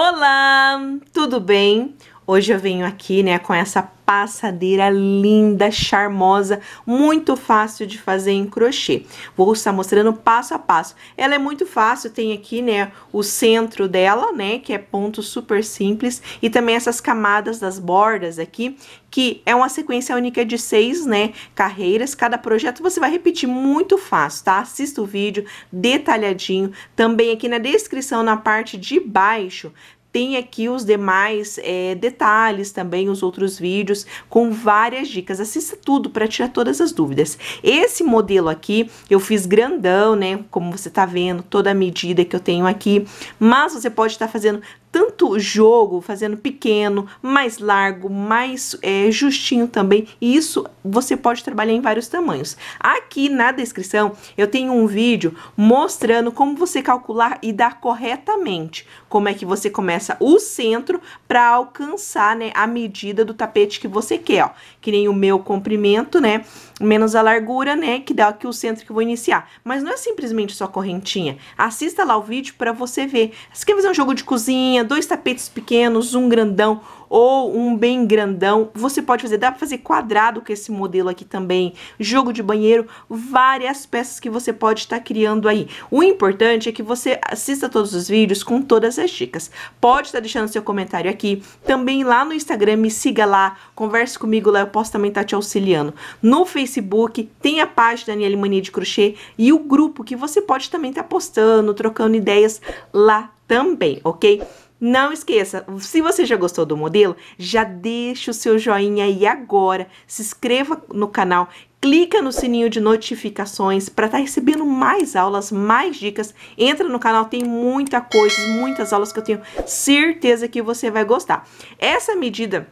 Olá, tudo bem? Hoje eu venho aqui, né, com essa passadeira linda, charmosa, muito fácil de fazer em crochê. Vou estar mostrando passo a passo. Ela é muito fácil, tem aqui, né, o centro dela, né, que é ponto super simples, e também essas camadas das bordas aqui, que é uma sequência única de seis, né, carreiras. Cada projeto você vai repetir muito fácil, tá? Assista o vídeo detalhadinho. Também aqui na descrição, na parte de baixo, tem aqui os demais é, detalhes também, os outros vídeos com várias dicas. Assista tudo para tirar todas as dúvidas. Esse modelo aqui eu fiz grandão, né? Como você tá vendo, toda a medida que eu tenho aqui. Mas você pode estar tá fazendo tanto jogo, fazendo pequeno, mais largo, mais é, justinho também. E isso você pode trabalhar em vários tamanhos. Aqui na descrição eu tenho um vídeo mostrando como você calcular e dar corretamente. Como é que você começa o centro para alcançar né, a medida do tapete que você quer. Ó. Que nem o meu comprimento, né? Menos a largura, né? Que dá aqui o centro que eu vou iniciar. Mas não é simplesmente só correntinha. Assista lá o vídeo para você ver. Você quer fazer um jogo de cozinha? dois tapetes pequenos, um grandão ou um bem grandão. Você pode fazer, dá para fazer quadrado com esse modelo aqui também, jogo de banheiro, várias peças que você pode estar tá criando aí. O importante é que você assista todos os vídeos com todas as dicas. Pode estar tá deixando seu comentário aqui, também lá no Instagram, me siga lá, converse comigo lá, eu posso também estar tá te auxiliando. No Facebook tem a página Daniela Mania de Crochê e o grupo que você pode também estar tá postando, trocando ideias lá também, ok? Não esqueça, se você já gostou do modelo, já deixa o seu joinha aí agora, se inscreva no canal, clica no sininho de notificações para estar tá recebendo mais aulas, mais dicas. Entra no canal, tem muita coisa, muitas aulas que eu tenho certeza que você vai gostar. Essa medida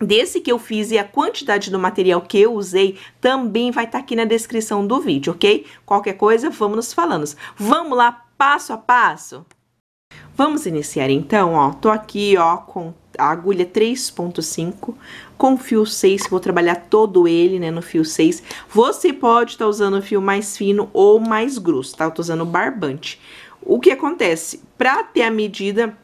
desse que eu fiz e a quantidade do material que eu usei também vai estar tá aqui na descrição do vídeo, ok? Qualquer coisa, vamos nos falando. Vamos lá, passo a passo? Vamos iniciar então, ó, tô aqui, ó, com a agulha 3.5, com fio 6, vou trabalhar todo ele, né, no fio 6. Você pode estar tá usando fio mais fino ou mais grosso, tá? Eu tô usando barbante. O que acontece? Pra ter a medida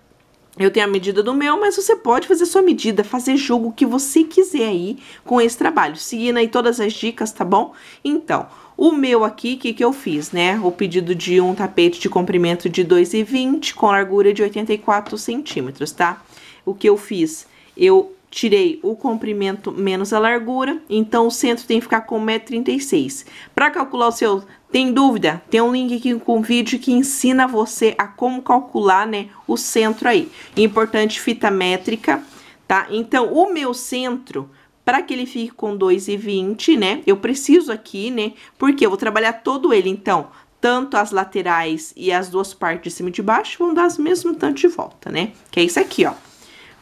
eu tenho a medida do meu, mas você pode fazer sua medida, fazer jogo que você quiser aí com esse trabalho, seguindo aí todas as dicas, tá bom? Então, o meu aqui, o que, que eu fiz, né? O pedido de um tapete de comprimento de 2,20 com largura de 84 centímetros, tá? O que eu fiz? Eu tirei o comprimento menos a largura, então o centro tem que ficar com 1,36m. Para calcular o seu, tem dúvida? Tem um link aqui com um vídeo que ensina você a como calcular, né, o centro aí. Importante fita métrica, tá? Então, o meu centro, para que ele fique com 2,20, né, eu preciso aqui, né, porque eu vou trabalhar todo ele, então... Tanto as laterais e as duas partes de cima e de baixo vão dar o mesmo tanto de volta, né? Que é isso aqui, ó.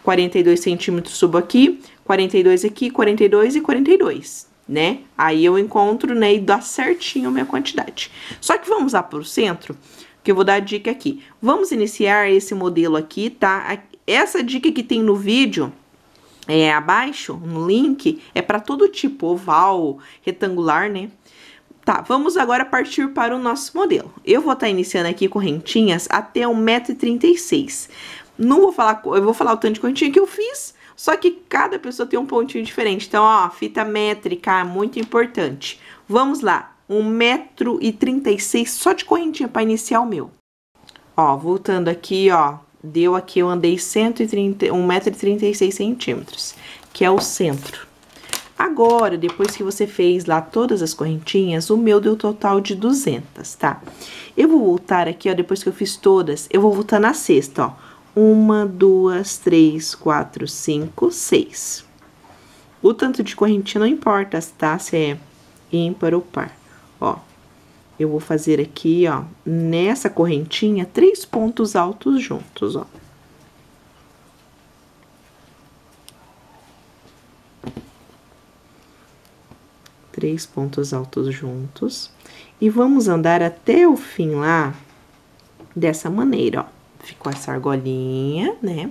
42 centímetros subo aqui, 42 aqui, 42 e 42, né? Aí eu encontro, né, e dá certinho a minha quantidade. Só que vamos lá pro centro, que eu vou dar a dica aqui. Vamos iniciar esse modelo aqui, tá? Essa dica que tem no vídeo... É, abaixo, no link, é para todo tipo, oval, retangular, né? Tá, vamos agora partir para o nosso modelo. Eu vou estar tá iniciando aqui correntinhas até 1,36m. Não vou falar, eu vou falar o tanto de continha que eu fiz, só que cada pessoa tem um pontinho diferente. Então, ó, fita métrica, muito importante. Vamos lá, 1,36m só de correntinha para iniciar o meu. Ó, voltando aqui, ó, deu aqui, eu andei 1,36m, que é o centro. Agora, depois que você fez lá todas as correntinhas, o meu deu total de 200, tá? Eu vou voltar aqui, ó, depois que eu fiz todas, eu vou voltar na sexta, ó. Uma, duas, três, quatro, cinco, seis. O tanto de correntinha não importa, tá? Se é ímpar ou par. Ó, eu vou fazer aqui, ó, nessa correntinha, três pontos altos juntos, ó. Três pontos altos juntos. E vamos andar até o fim lá, dessa maneira, ó ficou essa argolinha, né?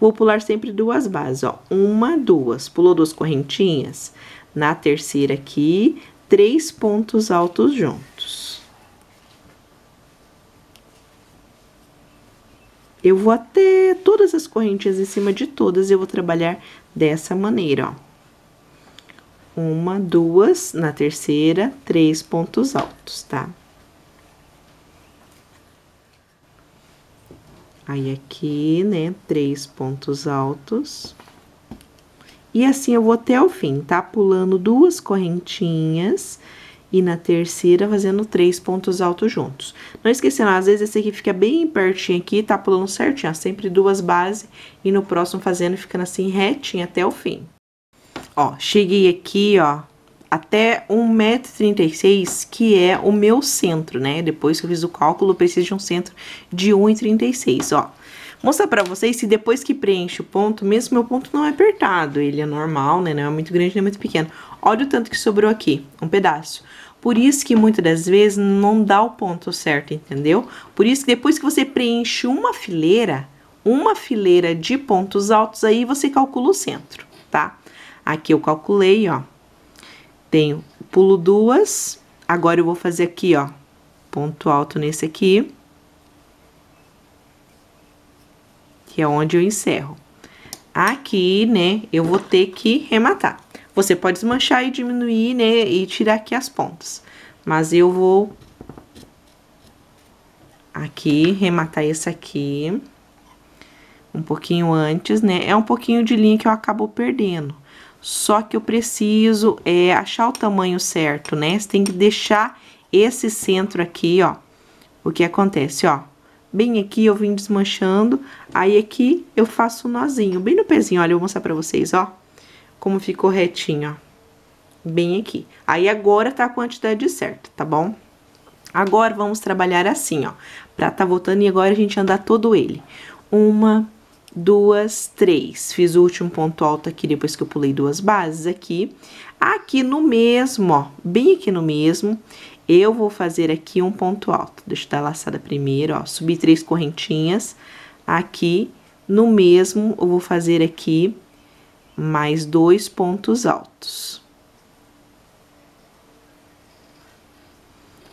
Vou pular sempre duas bases, ó. Uma, duas. Pulou duas correntinhas. Na terceira aqui, três pontos altos juntos. Eu vou até todas as correntinhas em cima de todas, eu vou trabalhar dessa maneira, ó. Uma, duas, na terceira, três pontos altos, tá? Aí, aqui, né, três pontos altos. E assim, eu vou até o fim, tá? Pulando duas correntinhas e na terceira fazendo três pontos altos juntos. Não esquecendo, às vezes esse aqui fica bem pertinho aqui, tá pulando certinho, ó, sempre duas bases e no próximo fazendo ficando assim retinho até o fim. Ó, cheguei aqui, ó, até 1,36m, que é o meu centro, né? Depois que eu fiz o cálculo, eu preciso de um centro de 1,36m, ó. Mostrar pra vocês se depois que preenche o ponto, mesmo meu ponto não é apertado, ele é normal, né? Não é muito grande, nem é muito pequeno. Olha o tanto que sobrou aqui, um pedaço. Por isso que muitas das vezes não dá o ponto certo, entendeu? Por isso que depois que você preenche uma fileira, uma fileira de pontos altos, aí você calcula o centro, tá? Aqui eu calculei, ó, tenho pulo duas, agora eu vou fazer aqui, ó, ponto alto nesse aqui. Que é onde eu encerro. Aqui, né, eu vou ter que rematar. Você pode desmanchar e diminuir, né, e tirar aqui as pontas. Mas eu vou aqui, rematar esse aqui um pouquinho antes, né? É um pouquinho de linha que eu acabo perdendo só que eu preciso é, achar o tamanho certo, né? Você tem que deixar esse centro aqui, ó. O que acontece, ó. Bem aqui eu vim desmanchando, aí aqui eu faço um nozinho, bem no pezinho, olha, eu vou mostrar pra vocês, ó. Como ficou retinho, ó. Bem aqui. Aí agora tá a quantidade certa, tá bom? Agora vamos trabalhar assim, ó. Pra tá voltando e agora a gente andar todo ele. Uma, duas, três. Fiz o último ponto alto aqui depois que eu pulei duas bases aqui. Aqui no mesmo, ó, bem aqui no mesmo, eu vou fazer aqui um ponto alto. Deixa eu dar laçada primeiro, ó, subi três correntinhas. Aqui no mesmo, eu vou fazer aqui mais dois pontos altos.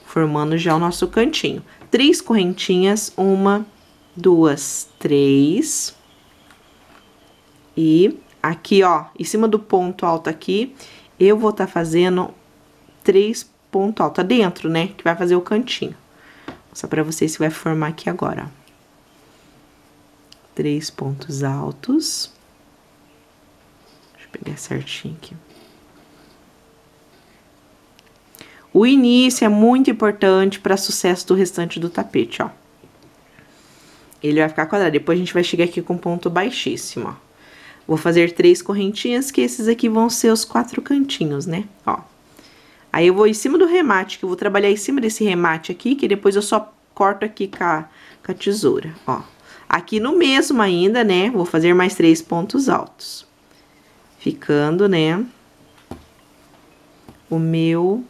Formando já o nosso cantinho. Três correntinhas, uma, duas, três e aqui, ó, em cima do ponto alto aqui, eu vou tá fazendo três ponto alto dentro, né? Que vai fazer o cantinho. Só pra vocês se vai formar aqui agora, ó. Três pontos altos. Deixa eu pegar certinho aqui. O início é muito importante para sucesso do restante do tapete, ó. Ele vai ficar quadrado. Depois a gente vai chegar aqui com ponto baixíssimo, ó. Vou fazer três correntinhas, que esses aqui vão ser os quatro cantinhos, né? Ó. Aí, eu vou em cima do remate, que eu vou trabalhar em cima desse remate aqui, que depois eu só corto aqui com a, com a tesoura, ó. Aqui no mesmo ainda, né, vou fazer mais três pontos altos. Ficando, né, o meu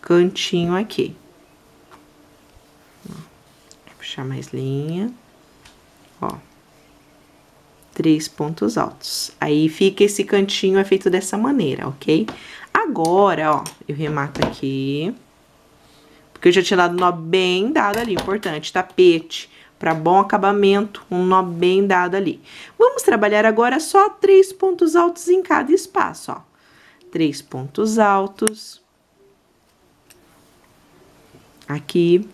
cantinho aqui. Vou puxar mais linha, ó três pontos altos. Aí fica esse cantinho, é feito dessa maneira, ok? Agora, ó, eu remato aqui. Porque eu já tinha dado nó bem dado ali, importante, tapete. Pra bom acabamento, um nó bem dado ali. Vamos trabalhar agora só três pontos altos em cada espaço, ó. Três pontos altos. Aqui.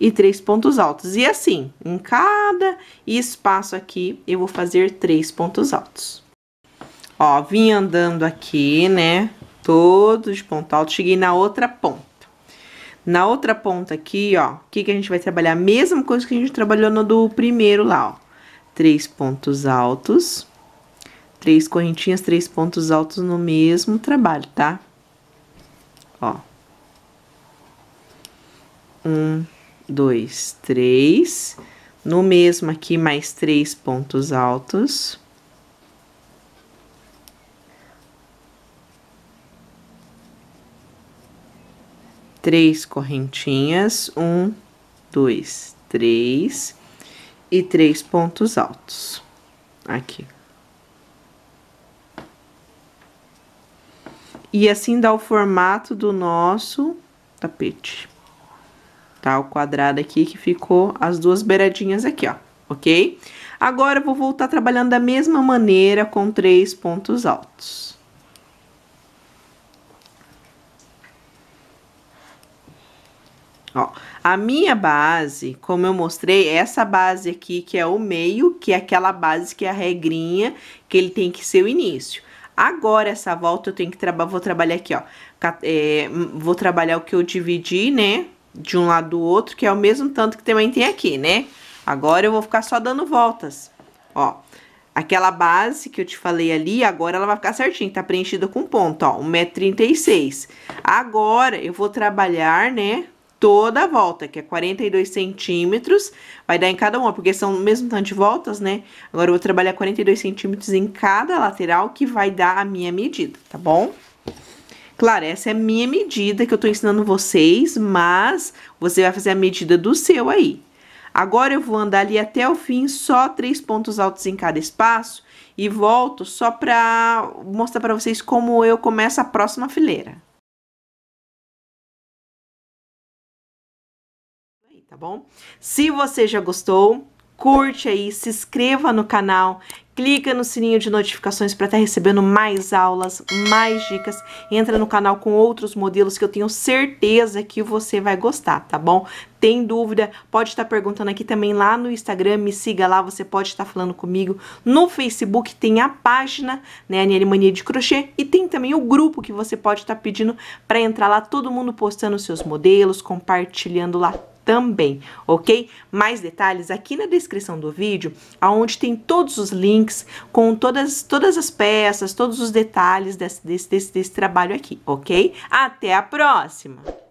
e três pontos altos. E assim, em cada espaço aqui, eu vou fazer três pontos altos. Ó, vim andando aqui, né? Todos de ponto alto, cheguei na outra ponta. Na outra ponta aqui, ó, o que, que a gente vai trabalhar? A mesma coisa que a gente trabalhou no do primeiro lá, ó. Três pontos altos, três correntinhas, três pontos altos no mesmo trabalho, tá? Ó. Um, dois, três. No mesmo aqui, mais três pontos altos. Três correntinhas, um, dois, três, e três pontos altos aqui. E assim dá o formato do nosso tapete tá? O quadrado aqui que ficou as duas beiradinhas aqui, ó, ok? Agora, eu vou voltar trabalhando da mesma maneira com três pontos altos. Ó, a minha base, como eu mostrei, é essa base aqui que é o meio, que é aquela base que é a regrinha, que ele tem que ser o início. Agora, essa volta, eu tenho que trabalhar, vou trabalhar aqui, ó, é, vou trabalhar o que eu dividi, né, de um lado do outro, que é o mesmo tanto que também tem aqui, né? Agora eu vou ficar só dando voltas, ó. Aquela base que eu te falei ali, agora ela vai ficar certinha, tá preenchida com ponto, ó, 1,36m. Agora eu vou trabalhar, né, toda a volta, que é 42 centímetros, vai dar em cada uma, porque são o mesmo tanto de voltas, né? Agora eu vou trabalhar 42 centímetros em cada lateral, que vai dar a minha medida, tá bom? Claro, essa é a minha medida que eu estou ensinando vocês, mas você vai fazer a medida do seu aí. Agora eu vou andar ali até o fim, só três pontos altos em cada espaço e volto só para mostrar para vocês como eu começo a próxima fileira. Tá bom? Se você já gostou, curte aí, se inscreva no canal, clica no sininho de notificações para estar tá recebendo mais aulas, mais dicas, entra no canal com outros modelos que eu tenho certeza que você vai gostar, tá bom? Tem dúvida, pode estar tá perguntando aqui também lá no Instagram, me siga lá, você pode estar tá falando comigo. No Facebook tem a página, né, Aniele Mania de Crochê, e tem também o grupo que você pode estar pedindo para entrar lá, todo mundo postando seus modelos, compartilhando lá também, ok? Mais detalhes aqui na descrição do vídeo, aonde tem todos os links com todas, todas as peças, todos os detalhes desse, desse, desse, desse trabalho aqui, ok? Até a próxima!